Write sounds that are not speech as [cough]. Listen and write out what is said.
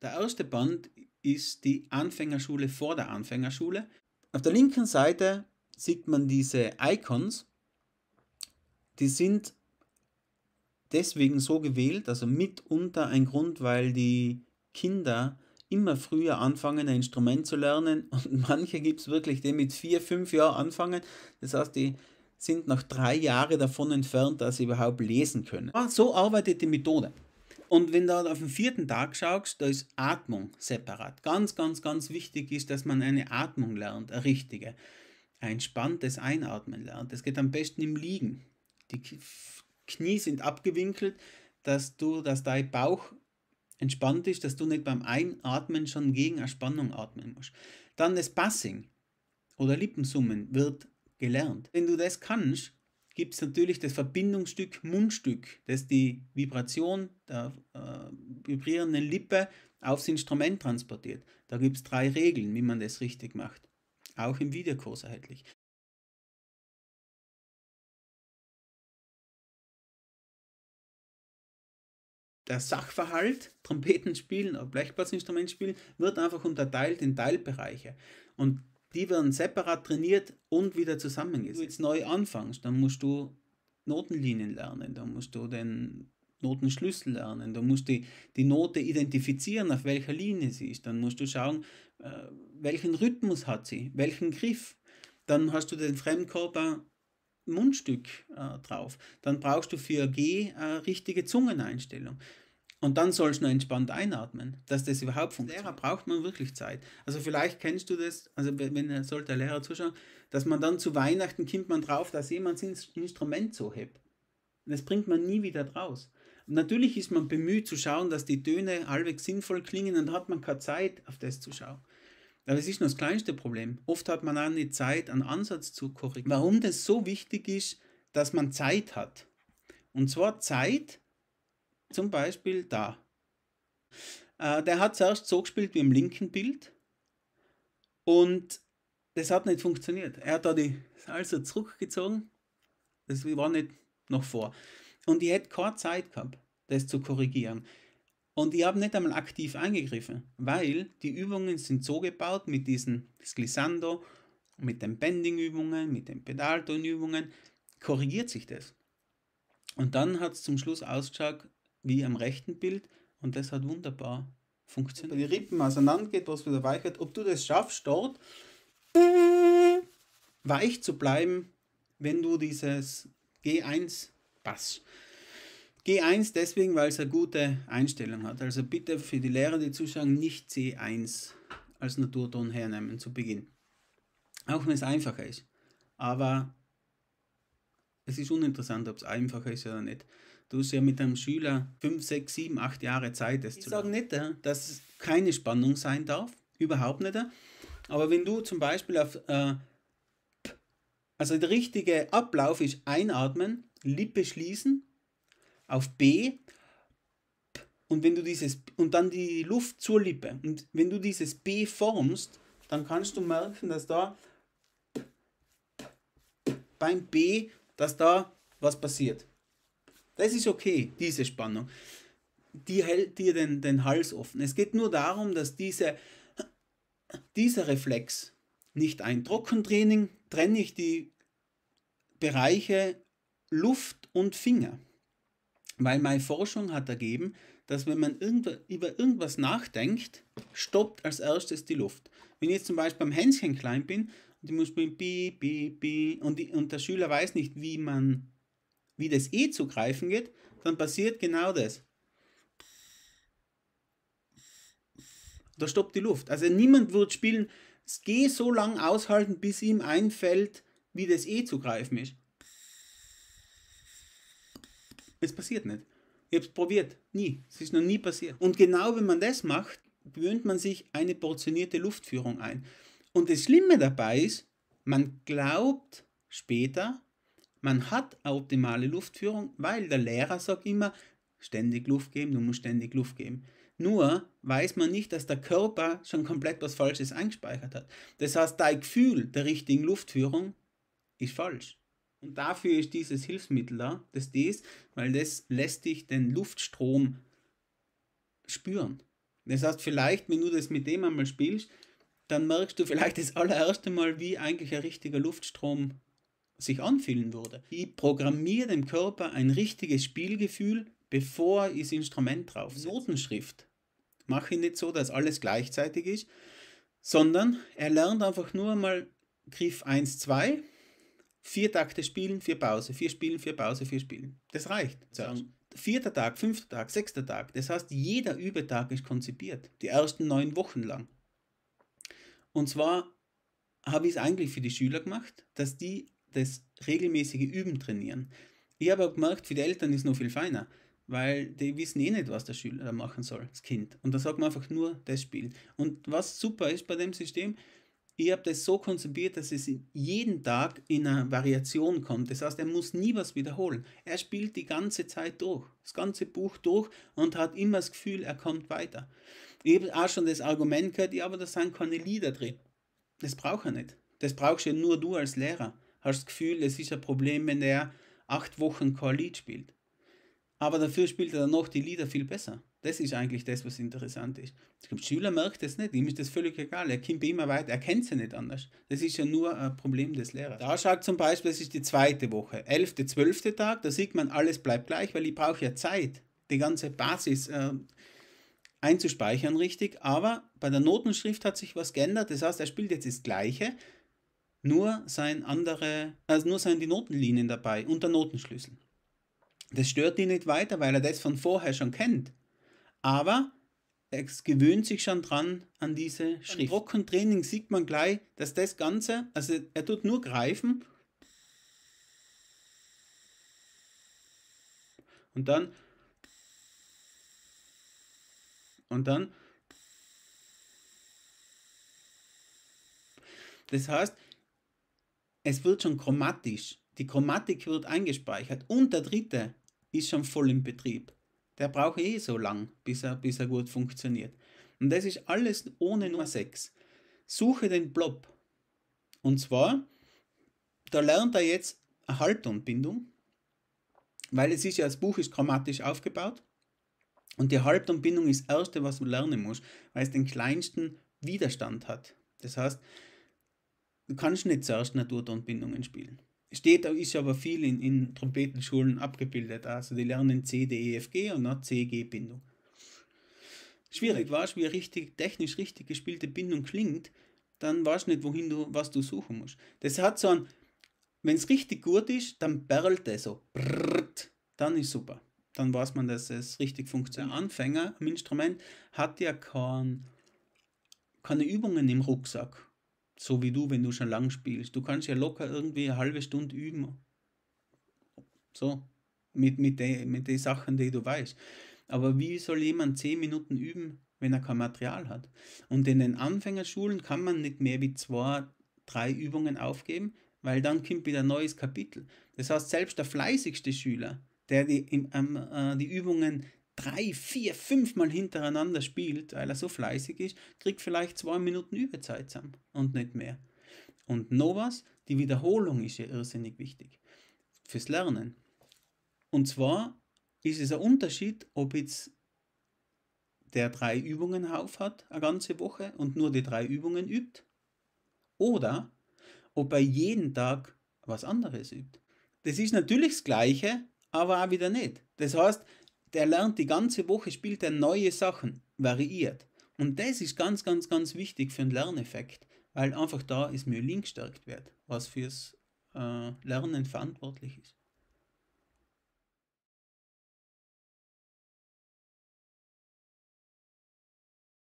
Der erste Band ist die Anfängerschule vor der Anfängerschule. Auf der linken Seite sieht man diese Icons. Die sind deswegen so gewählt, also mitunter ein Grund, weil die Kinder immer früher anfangen, ein Instrument zu lernen [laughs] und manche gibt es wirklich, die mit vier, fünf Jahren anfangen. Das heißt, die sind noch drei Jahre davon entfernt, dass sie überhaupt lesen können. Ah, so arbeitet die Methode. Und wenn du halt auf den vierten Tag schaust, da ist Atmung separat. Ganz, ganz, ganz wichtig ist, dass man eine Atmung lernt, eine richtige. Ein entspanntes Einatmen lernt. Das geht am besten im Liegen. Die Knie sind abgewinkelt, dass du, dass dein Bauch entspannt ist, dass du nicht beim Einatmen schon gegen eine Spannung atmen musst. Dann das Passing oder Lippensummen wird gelernt. Wenn du das kannst, gibt es natürlich das Verbindungsstück Mundstück, das die Vibration der äh, vibrierenden Lippe aufs Instrument transportiert. Da gibt es drei Regeln, wie man das richtig macht. Auch im Videokurs erhältlich. der Sachverhalt, Trompeten spielen oder Blechblasinstrument spielen, wird einfach unterteilt in Teilbereiche. Und die werden separat trainiert und wieder zusammengesetzt. Wenn du jetzt neu anfängst, dann musst du Notenlinien lernen, dann musst du den Notenschlüssel lernen, dann musst du die, die Note identifizieren, auf welcher Linie sie ist, dann musst du schauen, äh, welchen Rhythmus hat sie, welchen Griff. Dann hast du den Fremdkörper Mundstück äh, drauf. Dann brauchst du für G äh, richtige Zungeneinstellung. Und dann sollst du nur entspannt einatmen, dass das überhaupt funktioniert. Lehrer braucht man wirklich Zeit. Also vielleicht kennst du das, also wenn äh, sollte der Lehrer zuschauen, dass man dann zu Weihnachten kommt man drauf, dass jemand sein Instrument so hebt. Und das bringt man nie wieder draus. Und natürlich ist man bemüht zu schauen, dass die Töne halbwegs sinnvoll klingen und hat man keine Zeit, auf das zu schauen. Aber es ist nur das kleinste Problem. Oft hat man auch nicht Zeit, einen Ansatz zu korrigieren. Warum das so wichtig ist, dass man Zeit hat. Und zwar Zeit, zum Beispiel da. Äh, der hat zuerst so gespielt wie im linken Bild und das hat nicht funktioniert. Er hat da die also zurückgezogen, das war nicht noch vor. Und ich hätte keine Zeit gehabt, das zu korrigieren. Und ich habe nicht einmal aktiv eingegriffen, weil die Übungen sind so gebaut mit diesem Glissando, mit den Bending-Übungen, mit den Pedalton-Übungen, korrigiert sich das. Und dann hat es zum Schluss ausgeschaut, wie am rechten Bild und das hat wunderbar funktioniert. Wenn die Rippen auseinander geht, was wieder weich wird, ob du das schaffst, dort weich zu bleiben, wenn du dieses G1 passt. G1 deswegen, weil es eine gute Einstellung hat. Also bitte für die Lehrer, die zuschauen, nicht C1 als Naturton hernehmen zu Beginn. Auch wenn es einfacher ist. Aber es ist uninteressant, ob es einfacher ist oder nicht. Du hast ja mit einem Schüler 5, 6, 7, 8 Jahre Zeit, das ich zu sagen nicht, äh, dass es keine Spannung sein darf. Überhaupt nicht. Äh. Aber wenn du zum Beispiel auf. Äh, also der richtige Ablauf ist einatmen, Lippe schließen, auf B und wenn du dieses und dann die Luft zur Lippe und wenn du dieses B formst, dann kannst du merken, dass da beim B dass da was passiert. Das ist okay, diese Spannung. Die hält dir den, den Hals offen. Es geht nur darum, dass diese, dieser Reflex nicht ein Trockentraining, trenne ich die Bereiche Luft und Finger. Weil meine Forschung hat ergeben, dass wenn man über irgendwas nachdenkt, stoppt als erstes die Luft. Wenn ich jetzt zum Beispiel beim Hänschen klein bin, die muss spielen piep, piep, piep und, die, und der Schüler weiß nicht, wie man, wie das E zu greifen geht, dann passiert genau das. Da stoppt die Luft. Also niemand wird spielen, das G so lange aushalten, bis ihm einfällt, wie das E zu greifen ist. Es passiert nicht. Ich habe es probiert. Nie. Es ist noch nie passiert. Und genau wenn man das macht, gewöhnt man sich eine portionierte Luftführung ein. Und das Schlimme dabei ist, man glaubt später, man hat optimale Luftführung, weil der Lehrer sagt immer, ständig Luft geben, du musst ständig Luft geben. Nur weiß man nicht, dass der Körper schon komplett was Falsches eingespeichert hat. Das heißt, dein Gefühl der richtigen Luftführung ist falsch. Und dafür ist dieses Hilfsmittel da, das dies, weil das lässt dich den Luftstrom spüren. Das heißt, vielleicht, wenn du das mit dem einmal spielst, dann merkst du vielleicht das allererste Mal, wie eigentlich ein richtiger Luftstrom sich anfühlen würde. Ich programmiere dem Körper ein richtiges Spielgefühl, bevor ich das Instrument drauf Notenschrift mache ich nicht so, dass alles gleichzeitig ist, sondern er lernt einfach nur mal Griff 1, 2, vier Takte spielen, vier Pause, vier spielen, vier Pause, vier spielen. Das reicht. Zuerst. Vierter Tag, fünfter Tag, sechster Tag. Das heißt, jeder Übertag ist konzipiert. Die ersten neun Wochen lang. Und zwar habe ich es eigentlich für die Schüler gemacht, dass die das regelmäßige Üben trainieren. Ich habe aber gemerkt, für die Eltern ist es noch viel feiner, weil die wissen eh nicht, was der Schüler machen soll, das Kind. Und da sagt man einfach nur das Spiel. Und was super ist bei dem System, ich habe das so konzipiert, dass es jeden Tag in einer Variation kommt. Das heißt, er muss nie was wiederholen. Er spielt die ganze Zeit durch, das ganze Buch durch und hat immer das Gefühl, er kommt weiter. Ich habe auch schon das Argument gehört, ja, aber da sind keine Lieder drin. Das braucht er nicht. Das brauchst du ja nur du als Lehrer. Hast das Gefühl, es ist ein Problem, wenn der acht Wochen kein Lied spielt. Aber dafür spielt er dann noch die Lieder viel besser. Das ist eigentlich das, was interessant ist. Ich Der Schüler merkt das nicht, ihm ist das völlig egal. Er kommt immer weiter, er kennt sie ja nicht anders. Das ist ja nur ein Problem des Lehrers. Da schaut zum Beispiel, es ist die zweite Woche, elfte, zwölfte Tag, da sieht man, alles bleibt gleich, weil ich brauche ja Zeit. Die ganze Basis. Äh, einzuspeichern, richtig, aber bei der Notenschrift hat sich was geändert. Das heißt, er spielt jetzt das Gleiche, nur sein andere, also nur seien die Notenlinien dabei und der Notenschlüssel. Das stört ihn nicht weiter, weil er das von vorher schon kennt. Aber er gewöhnt sich schon dran an diese Schrift. Im Trockentraining sieht man gleich, dass das Ganze, also er tut nur greifen und dann und dann. Das heißt, es wird schon chromatisch. Die Chromatik wird eingespeichert und der dritte ist schon voll im Betrieb. Der braucht eh so lang, bis er, bis er gut funktioniert. Und das ist alles ohne Nummer 6. Suche den Blob. Und zwar, da lernt er jetzt eine Haltonbindung, weil es ist ja, das Buch ist chromatisch aufgebaut. Und die Halbtonbindung ist das Erste, was du lernen musst, weil es den kleinsten Widerstand hat. Das heißt, du kannst nicht zuerst Naturtonbindungen spielen. Steht, ist aber viel in, in Trompetenschulen abgebildet. Also die lernen C, D, E, F, G und dann C, G-Bindung. Schwierig, weißt du, wie eine richtig, technisch richtig gespielte Bindung klingt, dann weißt du nicht, wohin du, was du suchen musst. Das hat so ein, wenn es richtig gut ist, dann perlt es so. Brrrt, dann ist super dann weiß man, dass es richtig funktioniert. Ein mhm. Anfänger am Instrument hat ja kein, keine Übungen im Rucksack, so wie du, wenn du schon lang spielst. Du kannst ja locker irgendwie eine halbe Stunde üben. So, mit, mit, de, mit den Sachen, die du weißt. Aber wie soll jemand zehn Minuten üben, wenn er kein Material hat? Und in den Anfängerschulen kann man nicht mehr wie zwei, drei Übungen aufgeben, weil dann kommt wieder ein neues Kapitel. Das heißt, selbst der fleißigste Schüler der die, im, äh, die Übungen drei, vier, fünf Mal hintereinander spielt, weil er so fleißig ist, kriegt vielleicht zwei Minuten Überzeit zusammen und nicht mehr. Und noch was, die Wiederholung ist ja irrsinnig wichtig fürs Lernen. Und zwar ist es ein Unterschied, ob jetzt der drei Übungen auf hat, eine ganze Woche, und nur die drei Übungen übt, oder ob er jeden Tag was anderes übt. Das ist natürlich das Gleiche, aber auch wieder nicht. Das heißt, der lernt die ganze Woche, spielt er neue Sachen, variiert. Und das ist ganz, ganz, ganz wichtig für den Lerneffekt, weil einfach da ist Myelin gestärkt wird, was fürs äh, Lernen verantwortlich ist.